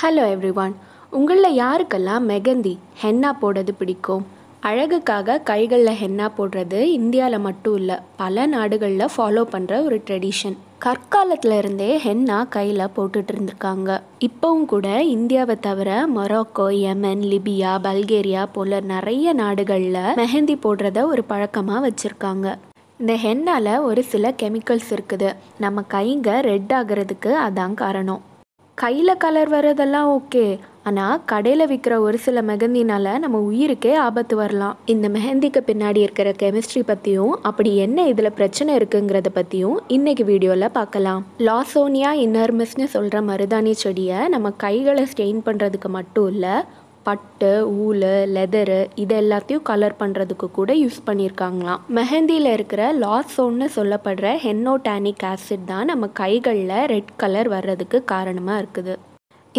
hello everyone உங்களில் யாருக்கெல்லாம் mehndi henna போடுறது பிடிக்கும் அழகுக்காக கைகளில் ஹென்னா போடுறது இந்தியாவில் மட்டும் இல்லை பல நாடுகளில் ஃபாலோ பண்ணுற ஒரு ட்ரெடிஷன் கற்காலத்தில் இருந்தே ஹென்னா கையில் போட்டுட்டு இருந்திருக்காங்க இப்போவும் கூட இந்தியாவை தவிர மொராக்கோ யமன் லிபியா பல்கேரியா போல நிறைய நாடுகளில் மெஹந்தி போடுறத ஒரு பழக்கமாக வச்சுருக்காங்க இந்த ஹென்னால் ஒரு சில கெமிக்கல்ஸ் இருக்குது நம்ம கைங்க ரெட் ஆகிறதுக்கு அதான் காரணம் கையில் கலர் வர்றதெல்லாம் ஓகே ஆனால் கடையில் விற்கிற ஒரு சில மெஹந்தினால் நம்ம உயிருக்கே ஆபத்து வரலாம் இந்த மெஹந்திக்கு பின்னாடி இருக்கிற கெமிஸ்ட்ரி பற்றியும் அப்படி என்ன இதில் பிரச்சனை இருக்குங்கிறத பற்றியும் இன்றைக்கி வீடியோவில் பார்க்கலாம் லாசோனியா இன்னர்மிஸ்னு சொல்கிற மருதாணி செடியை நம்ம கைகளை ஸ்டெயின் பண்ணுறதுக்கு மட்டும் இல்லை பட்டு ஊல் லெதரு இது எல்லாத்தையும் கலர் பண்ணுறதுக்கு கூட யூஸ் பண்ணியிருக்காங்களாம் மெஹந்தியில் இருக்கிற லாசோன்னு சொல்லப்படுற ஹென்னோடானிக் ஆசிட் தான் நம்ம கைகளில் ரெட் கலர் வர்றதுக்கு காரணமாக இருக்குது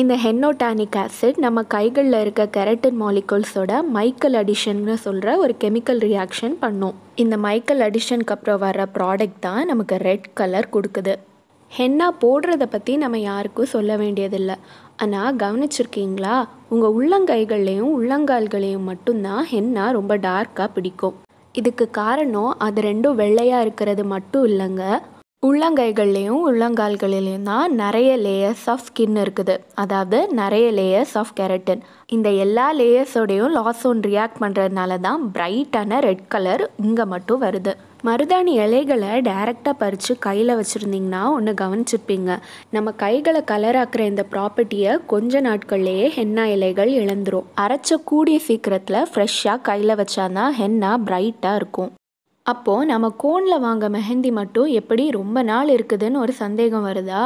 இந்த ஹென்னோடானிக் ஆசிட் நம்ம கைகளில் இருக்க கெரட்டின் மாலிகூல்ஸோட மைக்கல் அடிஷன்னு சொல்கிற ஒரு கெமிக்கல் ரியாக்ஷன் பண்ணும் இந்த மைக்கல் அடிஷனுக்கு அப்புறம் வர ப்ராடக்ட் தான் நமக்கு ரெட் கலர் கொடுக்குது ஹென்னா போடுறத பற்றி நம்ம யாருக்கும் சொல்ல வேண்டியதில்லை ஆனால் கவனிச்சிருக்கீங்களா உங்கள் உள்ளங்கைகள்லேயும் உள்ளங்கால்களையும் மட்டும்தான் ஹென்னா ரொம்ப டார்க்காக பிடிக்கும் இதுக்கு காரணம் அது ரெண்டும் வெள்ளையாக இருக்கிறது மட்டும் இல்லைங்க உள்ளங்கைகள்லேயும் உள்ளங்கால்களிலையும் தான் நிறைய லேயர்ஸ் ஆஃப் ஸ்கின் இருக்குது அதாவது நிறைய லேயர்ஸ் ஆஃப் கெரட்டின் இந்த எல்லா லேயர்ஸோடையும் லாசோன் ரியாக்ட் பண்ணுறதுனால தான் பிரைட்டான ரெட் கலர் இங்கே மட்டும் வருது மருதாணி இலைகளை டைரெக்டாக பறித்து கையில் வச்சுருந்தீங்கன்னா ஒன்று கவனிச்சிருப்பீங்க நம்ம கைகளை கலராக்குற இந்த ப்ராப்பர்ட்டியை கொஞ்ச நாட்கள்லேயே ஹென்னா இலைகள் இழந்துரும் அரைச்ச கூடிய சீக்கிரத்தில் ஃப்ரெஷ்ஷாக கையில் வச்சாதான் ஹென்னா பிரைட்டாக இருக்கும் அப்போது நம்ம கோனில் வாங்க மெஹந்தி மட்டும் எப்படி ரொம்ப நாள் இருக்குதுன்னு ஒரு சந்தேகம் வருதா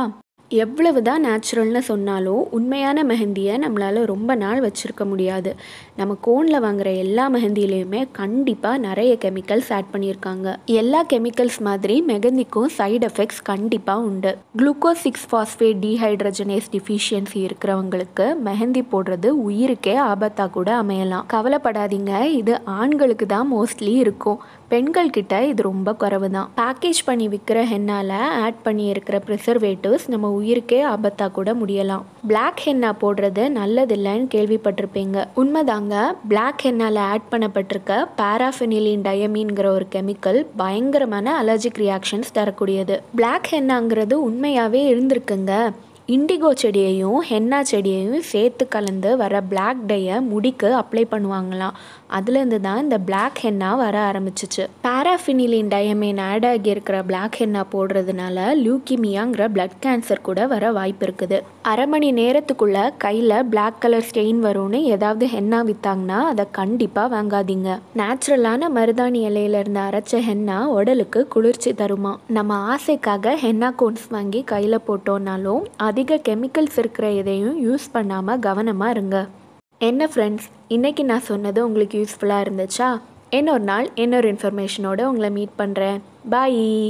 எவ்வளவு தான் நேச்சுரல்னு சொன்னாலும் உண்மையான மெஹந்தியை நம்மளால் ரொம்ப நாள் வச்சுருக்க முடியாது நம்ம கோனில் வாங்குகிற எல்லா மெஹந்திலையுமே கண்டிப்பாக நிறைய கெமிக்கல்ஸ் ஆட் பண்ணியிருக்காங்க எல்லா கெமிக்கல்ஸ் மாதிரி மெஹந்திக்கும் சைடு எஃபெக்ட்ஸ் கண்டிப்பாக உண்டு glucose six phosphate dehydrogenase deficiency இருக்கிறவங்களுக்கு மெஹந்தி போடுறது உயிருக்கே ஆபத்தாக கூட அமையலாம் கவலைப்படாதீங்க இது ஆண்களுக்கு தான் மோஸ்ட்லி இருக்கும் பெண்கள் கிட்ட இது ரொம்ப குறைவு தான் பேக்கேஜ் பண்ணி விற்கிற ஹென்னால் ஆட் பண்ணி இருக்கிற ப்ரிசர்வேட்டிவ்ஸ் நம்ம உயிருக்கே ஆபத்தாக கூட முடியலாம் பிளாக் ஹென்னா போடுறது நல்லதில்லைன்னு கேள்விப்பட்டிருப்பீங்க உண்மைதாங்க பிளாக் ஹென்னால ஆட் பண்ணப்பட்டிருக்க பாராஃபினிலின் டயமீன்கிற ஒரு கெமிக்கல் பயங்கரமான அலர்ஜிக் ரியாக்ஷன்ஸ் தரக்கூடியது பிளாக் ஹென்னாங்கிறது உண்மையாகவே இருந்திருக்குங்க இண்டிகோ செடியையும் ஹென்னா செடியையும் சேர்த்து கலந்து வர பிளாக் டையை முடிக்கு அப்ளை பண்ணுவாங்களாம் அதுலேருந்து தான் இந்த பிளாக் ஹென்னா வர ஆரம்பிச்சிச்சு பாராஃபினிலின் டயமேன் ஆட் ஆகியிருக்கிற பிளாக் ஹென்னா போடுறதுனால லியூக்கிமியாங்கிற பிளட் கேன்சர் கூட வர வாய்ப்பு இருக்குது அரை மணி நேரத்துக்குள்ளே கையில் பிளாக் கலர் ஸ்டெயின் வரும்னு ஏதாவது ஹென்னா விற்றாங்கன்னா அதை கண்டிப்பாக வாங்காதீங்க நேச்சுரலான மருதாணி இலையிலேருந்து அரைச்ச ஹென்னா உடலுக்கு குளிர்ச்சி தருமா நம்ம ஆசைக்காக ஹென்னா கோன்ஸ் வாங்கி கையில் போட்டோம்னாலும் அதிக கெமிக்கல்ஸ் இருக்கிற எதையும் யூஸ் பண்ணாமல் கவனமாக இருங்க என்ன ஃப்ரெண்ட்ஸ் இன்றைக்கி நான் சொன்னது உங்களுக்கு யூஸ்ஃபுல்லாக இருந்துச்சா இன்னொரு நாள் இன்னொரு இன்ஃபர்மேஷனோடு உங்களை மீட் பண்ணுறேன் பாய்